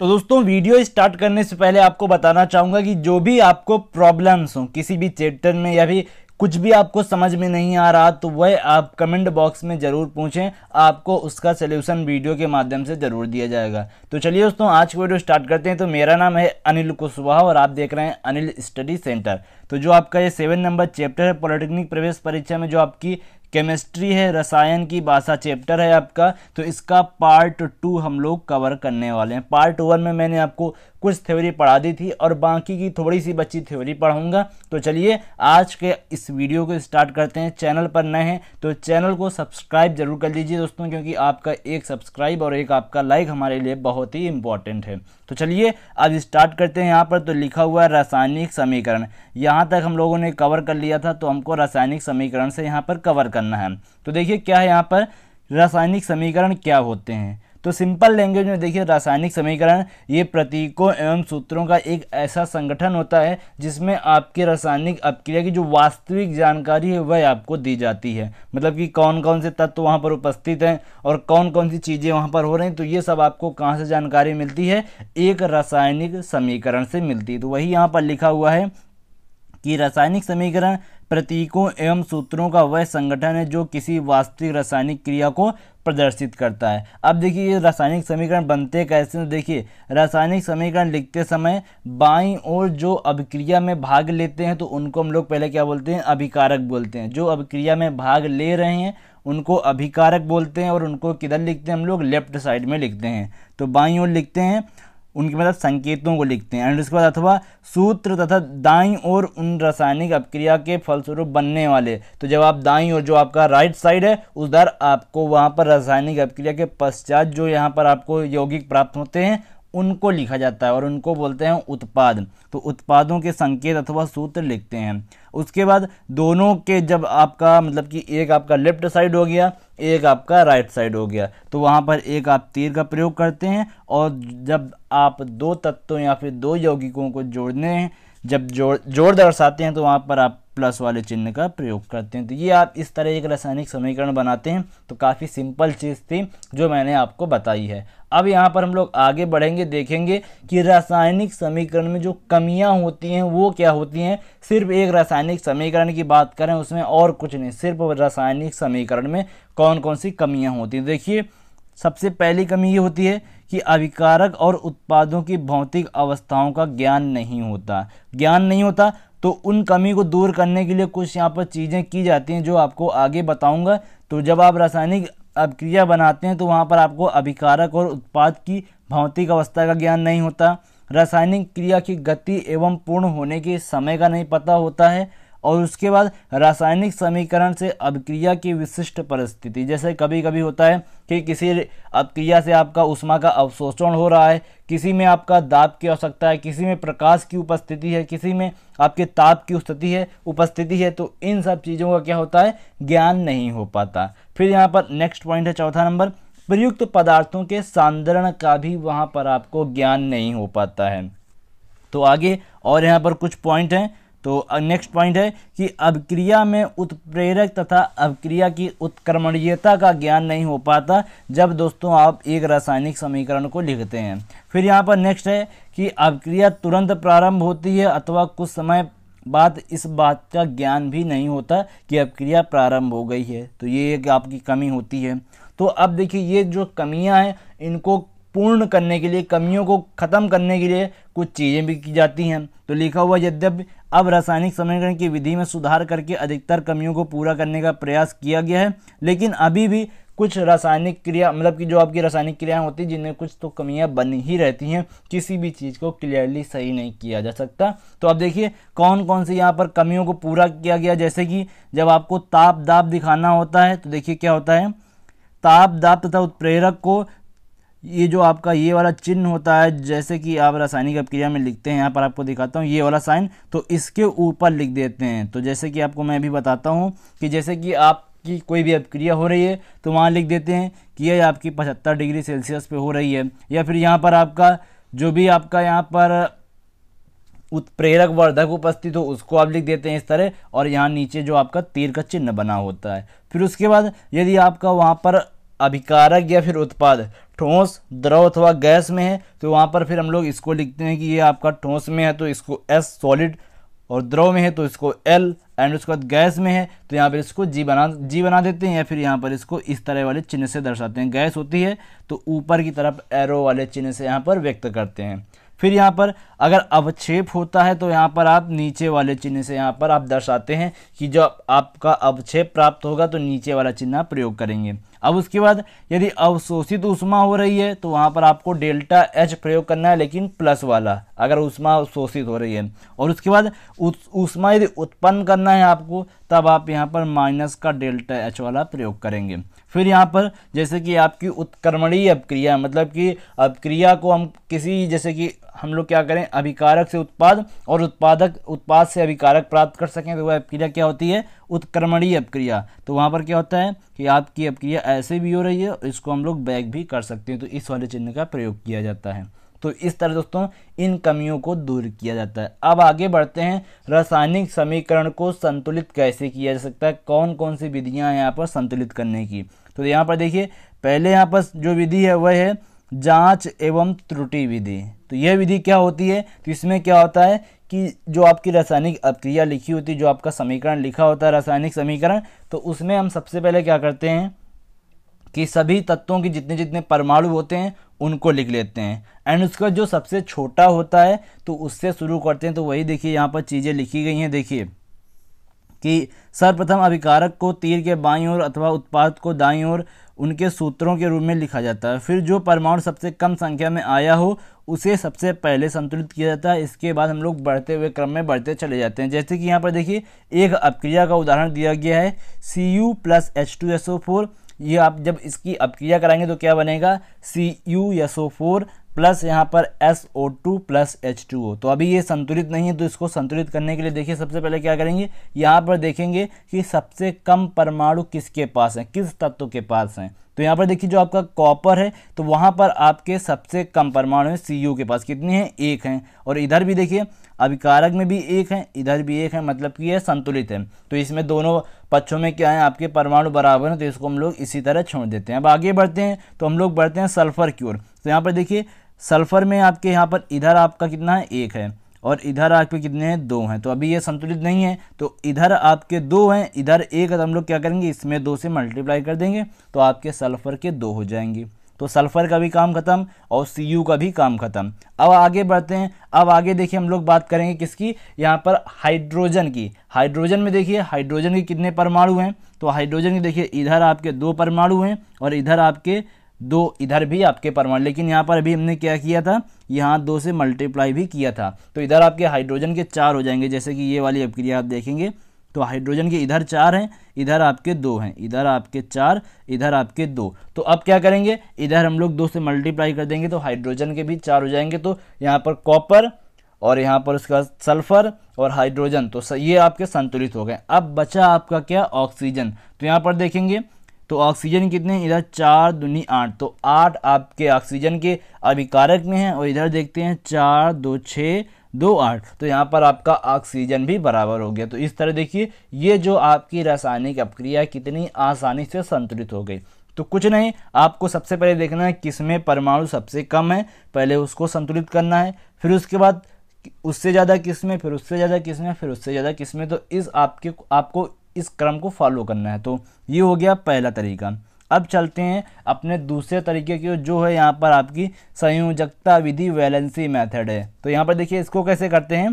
तो दोस्तों video start करने से पहले आपको बताना चाहूँगा कि जो भी आपको प्रॉब्लम्स हो किसी भी चैप्टर में या भी कुछ भी आपको समझ में नहीं आ रहा तो वह आप कमेंट बॉक्स में ज़रूर पूछें आपको उसका सलूशन वीडियो के माध्यम से ज़रूर दिया जाएगा तो चलिए दोस्तों आज की वीडियो स्टार्ट करते हैं तो मेरा नाम है अनिल कुशवाहा और आप देख रहे हैं अनिल स्टडी सेंटर तो जो आपका ये सेवन नंबर चैप्टर है पॉलिटेक्निक प्रवेश परीक्षा में जो आपकी केमिस्ट्री है रसायन की भाषा चैप्टर है आपका तो इसका पार्ट टू हम लोग कवर करने वाले हैं पार्ट वन में मैंने आपको कुछ थ्योरी पढ़ा दी थी और बाकी की थोड़ी सी बच्ची थ्योरी पढ़ाऊंगा तो चलिए आज के इस वीडियो को स्टार्ट करते हैं चैनल पर नए हैं तो चैनल को सब्सक्राइब जरूर कर लीजिए दोस्तों क्योंकि आपका एक सब्सक्राइब और एक आपका लाइक हमारे लिए बहुत ही इंपॉर्टेंट है तो चलिए अब स्टार्ट करते हैं यहाँ पर तो लिखा हुआ है रासायनिक समीकरण यहाँ तक हम लोगों ने कवर कर लिया था तो हमको रासायनिक समीकरण से यहाँ पर कवर करना है तो देखिए क्या है यहाँ पर रासायनिक समीकरण क्या होते हैं तो सिंपल लैंग्वेज में देखिए रासायनिक समीकरण ये प्रतीकों एवं सूत्रों का एक ऐसा संगठन होता है जिसमें आपके रासायनिक अपक्रिया की जो वास्तविक जानकारी है वह आपको दी जाती है मतलब कि कौन कौन से तत्व वहाँ पर उपस्थित हैं और कौन कौन सी चीज़ें वहाँ पर हो रही हैं तो ये सब आपको कहाँ से जानकारी मिलती है एक रासायनिक समीकरण से मिलती है तो वही यहाँ पर लिखा हुआ है कि रासायनिक समीकरण प्रतीकों एवं सूत्रों का वह संगठन है जो किसी वास्तविक रासायनिक क्रिया को प्रदर्शित करता है अब देखिए ये रासायनिक समीकरण बनते कैसे हैं देखिए रासायनिक समीकरण लिखते समय बाई ओर जो अभिक्रिया में भाग लेते हैं तो उनको हम लोग पहले क्या बोलते हैं अभिकारक बोलते हैं जो अभिक्रिया में भाग ले रहे हैं उनको अभिकारक बोलते हैं और उनको किधर लिखते हैं हम लोग लेफ्ट साइड में लिखते हैं तो बाई ओर लिखते हैं उनके मतलब संकेतों को लिखते हैं एंड उसके बाद अथवा सूत्र तथा दाई और उन रासायनिक अपक्रिया के फलस्वरूप बनने वाले तो जब आप दाई और जो आपका राइट साइड है उस दर आपको वहाँ पर रासायनिक अपक्रिया के पश्चात जो यहाँ पर आपको यौगिक प्राप्त होते हैं उनको लिखा जाता है और उनको बोलते हैं उत्पाद तो उत्पादों के संकेत अथवा सूत्र लिखते हैं उसके बाद दोनों के जब आपका मतलब कि एक आपका लेफ्ट साइड हो गया एक आपका राइट साइड हो गया तो वहाँ पर एक आप तीर का प्रयोग करते हैं और जब आप दो तत्वों या फिर दो यौगिकों को जोड़ने हैं जब जोड़ जोड़ दर्शाते हैं तो वहाँ पर आप प्लस वाले चिन्ह का प्रयोग करते हैं तो ये आप इस तरह एक रासायनिक समीकरण बनाते हैं तो काफ़ी सिंपल चीज़ थी जो मैंने आपको बताई है अब यहाँ पर हम लोग आगे बढ़ेंगे देखेंगे कि रासायनिक समीकरण में जो कमियाँ होती हैं वो क्या होती हैं सिर्फ एक रासायनिक समीकरण की बात करें उसमें और कुछ नहीं सिर्फ रासायनिक समीकरण में कौन कौन सी कमियाँ होती हैं देखिए सबसे पहली कमी ये होती है कि अभिकारक और उत्पादों की भौतिक अवस्थाओं का ज्ञान नहीं होता ज्ञान नहीं होता तो उन कमी को दूर करने के लिए कुछ यहाँ पर चीज़ें की जाती हैं जो आपको आगे बताऊँगा तो जब आप रासायनिक अभिक्रिया बनाते हैं तो वहाँ पर आपको अभिकारक और उत्पाद की भौतिक अवस्था का ज्ञान नहीं होता रासायनिक क्रिया की गति एवं पूर्ण होने के समय का नहीं पता होता है और उसके बाद रासायनिक समीकरण से अभिक्रिया की विशिष्ट परिस्थिति जैसे कभी कभी होता है कि किसी अभिक्रिया से आपका उष्मा का अवशोषण हो रहा है किसी में आपका दाब की आवश्यकता है किसी में प्रकाश की उपस्थिति है किसी में आपके ताप की उपस्थिति है उपस्थिति है तो इन सब चीज़ों का क्या होता है ज्ञान नहीं हो पाता फिर यहाँ पर नेक्स्ट पॉइंट है चौथा नंबर प्रयुक्त पदार्थों के सांद्रण का भी वहाँ पर आपको ज्ञान नहीं हो पाता है तो आगे और यहाँ पर कुछ पॉइंट हैं तो नेक्स्ट पॉइंट है कि अभिक्रिया में उत्प्रेरक तथा अभिक्रिया की उत्क्रमणीयता का ज्ञान नहीं हो पाता जब दोस्तों आप एक रासायनिक समीकरण को लिखते हैं फिर यहाँ पर नेक्स्ट है कि अभिक्रिया तुरंत प्रारंभ होती है अथवा कुछ समय बाद इस बात का ज्ञान भी नहीं होता कि अब क्रिया प्रारंभ हो गई है तो ये एक आपकी कमी होती है तो अब देखिए ये जो कमियां हैं इनको पूर्ण करने के लिए कमियों को ख़त्म करने के लिए कुछ चीज़ें भी की जाती हैं तो लिखा हुआ यद्यपि अब रासायनिक समीकरण की विधि में सुधार करके अधिकतर कमियों को पूरा करने का प्रयास किया गया है लेकिन अभी भी कुछ रासायनिक क्रिया मतलब कि जो आपकी रासायनिक क्रियाएं होती हैं जिनमें कुछ तो कमियां बनी ही रहती हैं किसी भी चीज़ को क्लियरली सही नहीं किया जा सकता तो आप देखिए कौन कौन सी यहाँ पर कमियों को पूरा किया गया जैसे कि जब आपको ताप दाप दिखाना होता है तो देखिए क्या होता है ताप दाप तथा उत्प्रेरक को ये जो आपका ये वाला चिन्ह होता है जैसे कि आप रासायनिक अपक्रिया में लिखते हैं यहाँ पर आपको दिखाता हूँ ये वाला साइन तो इसके ऊपर लिख देते हैं तो जैसे कि आपको मैं भी बताता हूँ कि जैसे कि आप की कोई भी अभिक्रिया हो रही है तो वहाँ लिख देते हैं कि यह आपकी पचहत्तर डिग्री सेल्सियस पे हो रही है या फिर यहाँ पर आपका जो भी आपका यहाँ पर उत्प्रेरक वर्धक उपस्थित हो उसको आप लिख देते हैं इस तरह और यहाँ नीचे जो आपका तीर का चिन्ह बना होता है फिर उसके बाद यदि आपका वहाँ पर अभिकारक या फिर उत्पाद ठोस द्रव अथवा गैस में है तो वहाँ पर फिर हम लोग इसको लिखते हैं कि ये आपका ठोस में है तो इसको एस सॉलिड और द्रव में है तो इसको एल एंड उसके बाद गैस में है तो यहाँ पर इसको जी बना जी बना देते हैं या फिर यहाँ पर इसको इस तरह वाले चिन्ह से दर्शाते हैं गैस होती है तो ऊपर की तरफ एरो वाले चिन्ह से यहाँ पर व्यक्त करते हैं फिर यहाँ पर अगर अवक्षेप होता है तो यहाँ पर आप नीचे वाले चिन्ह से यहाँ पर आप दर्शाते हैं कि जो आपका अवक्षेप प्राप्त होगा तो नीचे वाला चिन्ह आप प्रयोग करेंगे अब उसके बाद यदि अवशोषित उष्मा हो रही है तो वहाँ पर आपको डेल्टा एच प्रयोग करना है लेकिन प्लस वाला अगर उष्मा अवशोषित हो रही है और उसके बाद उष्मा यदि उत्पन्न करना है आपको तब आप यहाँ पर माइनस का डेल्टा एच वाला प्रयोग करेंगे फिर यहाँ पर जैसे कि आपकी उत्क्रमणीय अपक्रिया मतलब कि अपक्रिया को हम किसी जैसे कि हम लोग क्या करें अभिकारक से उत्पाद और उत्पादक उत्पाद से अभिकारक प्राप्त कर सकें तो वह अपक्रिया क्या होती है उत्क्रमणीय अपक्रिया तो वहाँ पर क्या होता है कि आपकी अपक्रिया ऐसे भी हो रही है और इसको हम लोग बैक भी कर सकते हैं तो इस वाले चिन्ह का प्रयोग किया जाता है तो इस तरह दोस्तों इन कमियों को दूर किया जाता है अब आगे बढ़ते हैं रासायनिक समीकरण को संतुलित कैसे किया जा सकता है कौन कौन सी विधियाँ हैं यहाँ पर संतुलित करने की तो यहाँ पर देखिए पहले यहाँ पर जो विधि है वह है जांच एवं त्रुटि विधि तो यह विधि क्या होती है तो इसमें क्या होता है कि जो आपकी रासायनिक अक्रिया लिखी होती है जो आपका समीकरण लिखा होता है रासायनिक समीकरण तो उसमें हम सबसे पहले क्या करते हैं कि सभी तत्वों के जितने जितने परमाणु होते हैं उनको लिख लेते हैं एंड उसका जो सबसे छोटा होता है तो उससे शुरू करते हैं तो वही देखिए यहाँ पर चीज़ें लिखी गई हैं देखिए कि सर्वप्रथम अभिकारक को तीर के बाईं ओर अथवा उत्पाद को दाईं ओर उनके सूत्रों के रूप में लिखा जाता है फिर जो परमाणु सबसे कम संख्या में आया हो उसे सबसे पहले संतुलित किया जाता है इसके बाद हम लोग बढ़ते हुए क्रम में बढ़ते चले जाते हैं जैसे कि यहाँ पर देखिए एक अपक्रिया का उदाहरण दिया गया है C U plus H two S O four ये आप जब इसकी अपक्रिया कराएंगे तो क्या बनेगा C U S O four plus यहाँ पर S O two plus H two O तो अभी ये संतुलित नहीं है तो इसको संतुलित करने के लिए देखिए सबसे पहले क्या करेंगे यहाँ पर देखेंगे कि सबसे कम परमाणु किसके पास हैं किस तत्व के पास हैं तो यहाँ पर देखिए जो आपका कॉपर है तो वहाँ पर आपके सबसे कम परमाणु है सी के पास कितने हैं एक हैं और इधर भी देखिए अभिकारक में भी एक है इधर भी एक है मतलब कि यह संतुलित है तो इसमें दोनों पक्षों में क्या है आपके परमाणु बराबर हैं तो इसको हम लोग इसी तरह छोड़ देते हैं अब आगे बढ़ते हैं तो हम लोग बढ़ते हैं सल्फर की ओर तो यहाँ पर देखिए सल्फ़र में आपके यहाँ पर इधर आपका कितना है एक है और इधर आपके कितने हैं दो हैं तो अभी ये संतुलित नहीं है तो इधर आपके दो हैं इधर एक है तो हम लोग क्या करेंगे इसमें दो से मल्टीप्लाई कर देंगे तो आपके सल्फ़र के दो हो जाएंगे तो सल्फ़र का भी काम ख़त्म और सी यू का भी काम ख़त्म अब आगे बढ़ते हैं अब आगे देखिए हम लोग बात करेंगे किसकी यहाँ पर हाइड्रोजन की हाइड्रोजन में देखिए हाइड्रोजन के कितने परमाणु हैं तो हाइड्रोजन के देखिए इधर आपके दो परमाणु हैं और इधर आपके दो इधर भी आपके परमाणु लेकिन यहाँ पर अभी हमने क्या किया था यहाँ दो से मल्टीप्लाई भी किया था तो इधर आपके हाइड्रोजन के चार हो जाएंगे जैसे कि ये वाली अभिक्रिया आप देखेंगे तो हाइड्रोजन के इधर चार हैं इधर आपके दो हैं इधर आपके चार इधर आपके दो तो अब क्या करेंगे इधर हम लोग दो से मल्टीप्लाई कर देंगे तो हाइड्रोजन के भी चार हो जाएंगे तो यहाँ पर कॉपर और यहाँ पर उसका सल्फर और हाइड्रोजन तो ये आपके संतुलित हो गए अब बचा आपका क्या ऑक्सीजन तो यहाँ पर देखेंगे तो ऑक्सीजन कितने इधर चार दूनी आठ तो आठ आपके ऑक्सीजन के अभिकारक में हैं और इधर देखते हैं चार दो छः दो आठ तो यहाँ पर आपका ऑक्सीजन भी बराबर हो गया तो इस तरह देखिए ये जो आपकी रासायनिक अपक्रिया कितनी आसानी से संतुलित हो गई तो कुछ नहीं आपको सबसे पहले देखना है किसमें परमाणु सबसे कम है पहले उसको संतुलित करना है फिर उसके बाद उससे ज़्यादा किस में फिर उससे ज़्यादा किस में फिर उससे ज़्यादा किस में तो इस आपके आपको इस क्रम को फॉलो करना है तो ये हो गया पहला तरीका अब चलते हैं अपने दूसरे तरीके की जो है यहाँ पर आपकी संयोजकता विधि वैलेंसी मेथड है तो यहाँ पर देखिए इसको कैसे करते हैं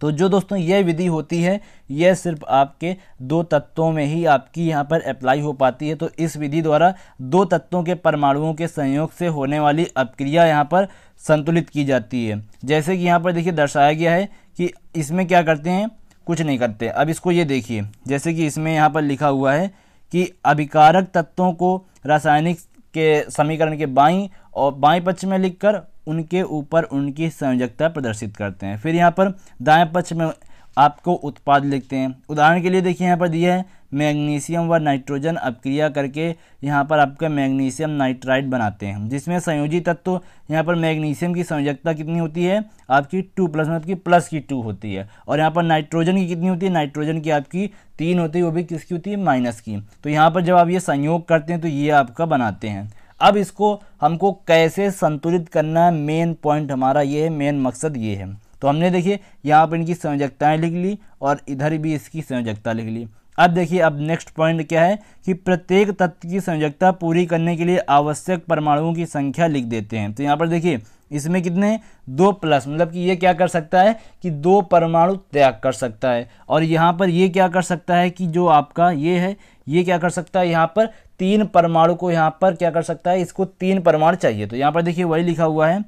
तो जो दोस्तों यह विधि होती है यह सिर्फ आपके दो तत्वों में ही आपकी यहाँ पर अप्लाई हो पाती है तो इस विधि द्वारा दो तत्वों के परमाणुओं के संयोग से होने वाली अपक्रिया यहाँ पर संतुलित की जाती है जैसे कि यहाँ पर देखिए दर्शाया गया है कि इसमें क्या करते हैं कुछ नहीं करते अब इसको ये देखिए जैसे कि इसमें यहाँ पर लिखा हुआ है कि अभिकारक तत्वों को रासायनिक के समीकरण के बाई और बाएं पक्ष में लिखकर उनके ऊपर उनकी संयोजकता प्रदर्शित करते हैं फिर यहाँ पर दाएं पक्ष में आपको उत्पाद लिखते हैं उदाहरण के लिए देखिए यहाँ पर दिया है मैग्नीशियम व नाइट्रोजन अपक्रिया करके यहाँ पर आपका मैग्नीशियम नाइट्राइड बनाते हैं जिसमें संयोजी तत्व तो यहाँ पर मैग्नीशियम की संयोजकता कितनी होती है आपकी टू प्लस मतलब की प्लस की टू होती है और यहाँ पर नाइट्रोजन की कितनी होती है नाइट्रोजन की आपकी तीन होती है वो भी किसकी होती है माइनस की तो यहाँ पर जब आप ये संयोग करते हैं तो ये आपका बनाते हैं अब इसको हमको कैसे संतुलित करना है मेन पॉइंट हमारा ये है मेन मकसद ये है तो हमने देखिए यहाँ पर इनकी संयोजकताएँ लिख ली और इधर भी इसकी संयोजकता लिख ली अब देखिए अब नेक्स्ट पॉइंट क्या है कि प्रत्येक तत्व की संयोजकता पूरी करने के लिए आवश्यक परमाणुओं की संख्या लिख देते हैं तो यहाँ पर देखिए इसमें कितने दो प्लस मतलब कि ये क्या कर सकता है कि दो परमाणु त्याग कर सकता है और यहाँ पर ये क्या कर सकता है कि जो आपका ये है ये क्या कर सकता है यहाँ पर तीन परमाणु को यहाँ पर क्या कर सकता है इसको तीन परमाणु चाहिए तो यहाँ पर देखिए वही लिखा हुआ है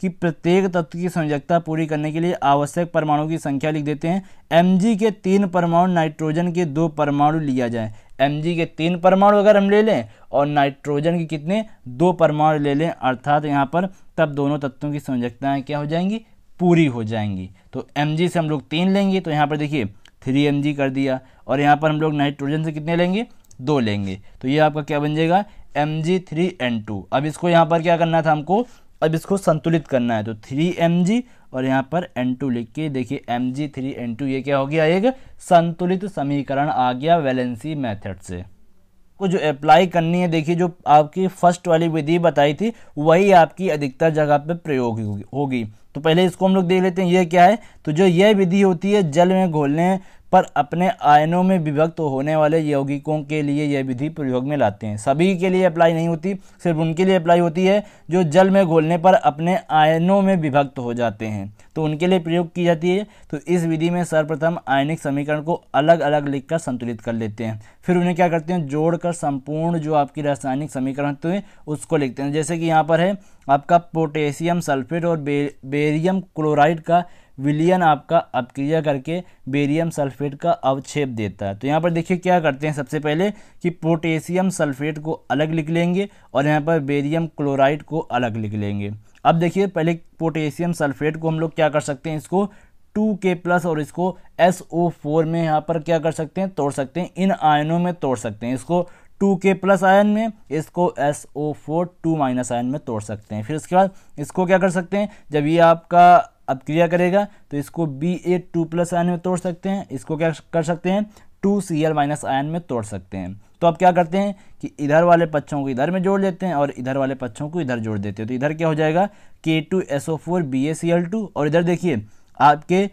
कि प्रत्येक तत्व की संयोजकता पूरी करने के लिए आवश्यक परमाणु की संख्या लिख देते हैं एम के तीन परमाणु नाइट्रोजन के दो परमाणु लिया जाए एम के तीन परमाणु अगर हम ले लें और नाइट्रोजन के कितने दो परमाणु ले लें अर्थात यहाँ पर तब दोनों तत्वों की संयोजकताएँ क्या हो जाएंगी पूरी हो जाएंगी तो एम से हम लोग तीन लेंगे तो यहाँ पर देखिए थ्री एम कर दिया और यहाँ पर हम लोग नाइट्रोजन से कितने लेंगे दो लेंगे तो ये आपका क्या बन जाएगा एम जी थ्री टू अब इसको यहाँ पर क्या करना था हमको अब इसको संतुलित करना है तो थ्री एम जी और यहाँ पर एन टू लिख के देखिए M G three N two ये क्या हो गया एक संतुलित समीकरण आ गया वैलेंसी मेथड से को जो अप्लाई करनी है देखिए जो आपकी फर्स्ट वाली विधि बताई थी वही आपकी अधिकतर जगह पे प्रयोग होगी तो पहले इसको हम लोग देख लेते हैं ये क्या है तो जो यह विधि होती है जल में घोलने पर अपने आयनों में विभक्त होने वाले यौगिकों के लिए यह विधि प्रयोग में लाते हैं सभी के लिए अप्लाई नहीं होती सिर्फ उनके लिए अप्लाई होती है जो जल में घोलने पर अपने आयनों में विभक्त हो जाते हैं तो उनके लिए प्रयोग की जाती है तो इस विधि में सर्वप्रथम आयनिक समीकरण को अलग अलग लिखकर संतुलित कर लेते हैं फिर उन्हें क्या करते हैं जोड़कर संपूर्ण जो आपकी रासायनिक समीकरण होते तो हैं उसको लिखते हैं जैसे कि यहाँ पर है आपका पोटेशियम सल्फेट और बे, बेरियम क्लोराइड का विलियन आपका अपक्रिया करके बेरियम सल्फेट का अवक्षेप देता है तो यहाँ पर देखिए क्या करते हैं सबसे पहले कि पोटेशियम सल्फेट को अलग लिख लेंगे और यहाँ पर बेरियम क्लोराइड को अलग लिख लेंगे अब देखिए पहले पोटेशियम सल्फेट को हम लोग क्या कर सकते हैं इसको टू के प्लस और इसको एस ओ फोर में यहाँ पर क्या कर सकते हैं तोड़ सकते हैं इन आयनों में तोड़ सकते हैं इसको टू के प्लस आयन में इसको S O four two minus ion में तोड़ सकते हैं फिर उसके बाद इसको क्या कर सकते हैं जब ये आपका अब क्रिया करेगा तो इसको B A two plus ion में तोड़ सकते हैं इसको क्या कर सकते हैं two C L minus ion में तोड़ सकते हैं तो अब क्या करते हैं कि इधर वाले पक्षों को इधर में जोड़ लेते हैं और इधर वाले पक्षों को इधर जोड़ देते हैं तो इधर क्या हो जाएगा K two S O four B A C L two और इधर देखिए आपके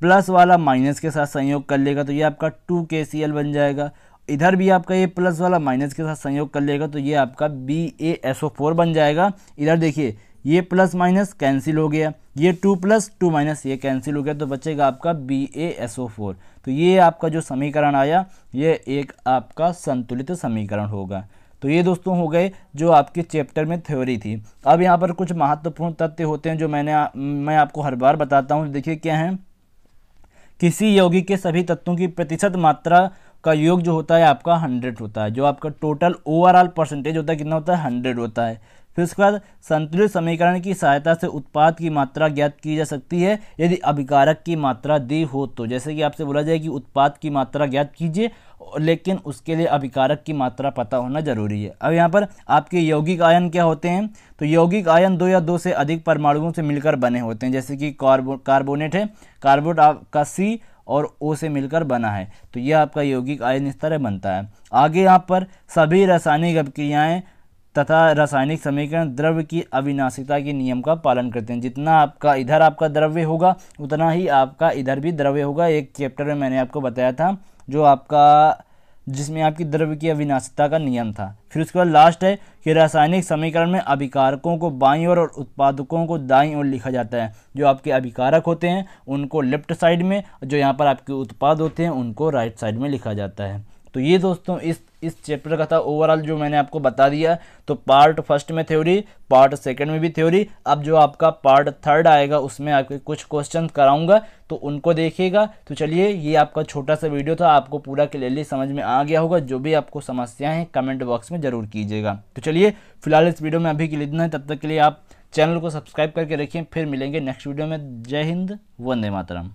प्लस वाला माइनस के साथ संयोग कर लेगा तो ये आपका टू के सी एल बन जाएगा इधर भी आपका ये प्लस वाला माइनस के साथ संयोग कर लेगा तो ये आपका B A S O four बन जाएगा इधर देखिए ये प्लस माइनस कैंसिल हो गया ये टू प्लस टू माइनस ये कैंसिल हो गया तो बचेगा आपका B A S O four तो ये आपका जो समीकरण आया ये एक आपका संतुलित समीकरण होगा तो ये दोस्तों हो गए जो आपके चैप्टर में थ्योरी थी अब यहाँ पर कुछ महत्वपूर्ण तथ्य होते हैं जो मैंने आ, मैं आपको हर बार बताता हूँ देखिए क्या है किसी यौगिक के सभी तत्वों की प्रतिशत मात्रा का योग जो होता है आपका हंड्रेड होता है जो आपका टोटल ओवरऑल परसेंटेज होता है कितना होता है हंड्रेड होता है फिर उसके बाद संतुलित समीकरण की सहायता से उत्पाद की मात्रा ज्ञात की जा सकती है यदि अभिकारक की मात्रा दी हो तो जैसे कि आपसे बोला जाए कि उत्पाद की मात्रा ज्ञात कीजिए लेकिन उसके लिए अभिकारक की मात्रा पता होना जरूरी है अब यहाँ पर आपके यौगिक आयन क्या होते हैं तो यौगिक आयन दो या दो से अधिक परमाणुओं से मिलकर बने होते हैं जैसे कि कार्बो कार्बोनेट है कार्बोट आपका सी और ओ से मिलकर बना है तो यह आपका यौगिक आयन इस तरह बनता है आगे यहाँ पर सभी रासायनिक अभिक्रियाएँ तथा रासायनिक समीकरण द्रव्य की अविनाशिता के नियम का पालन करते हैं जितना आपका इधर आपका द्रव्य होगा उतना ही आपका इधर भी द्रव्य होगा एक चैप्टर में मैंने आपको बताया था जो आपका जिसमें आपकी द्रव्य की अविनाशिता का नियम था फिर उसके बाद लास्ट है कि रासायनिक समीकरण में अभिकारकों को बाई ओर और, उत्पादकों को दाई ओर लिखा जाता है जो आपके अभिकारक होते हैं उनको लेफ्ट साइड में जो यहाँ पर आपके उत्पाद होते हैं उनको राइट साइड में लिखा जाता है तो ये दोस्तों इस इस चैप्टर का था ओवरऑल जो मैंने आपको बता दिया तो पार्ट फर्स्ट में थ्योरी पार्ट सेकंड में भी थ्योरी अब जो आपका पार्ट थर्ड आएगा उसमें आपके कुछ क्वेश्चन कराऊंगा तो उनको देखिएगा तो चलिए ये आपका छोटा सा वीडियो था आपको पूरा क्लियरली समझ में आ गया होगा जो भी आपको समस्याएं हैं कमेंट बॉक्स में ज़रूर कीजिएगा तो चलिए फिलहाल इस वीडियो में अभी के लिए इतना है तब तक के लिए आप चैनल को सब्सक्राइब करके रखिए फिर मिलेंगे नेक्स्ट वीडियो में जय हिंद वंदे मातरम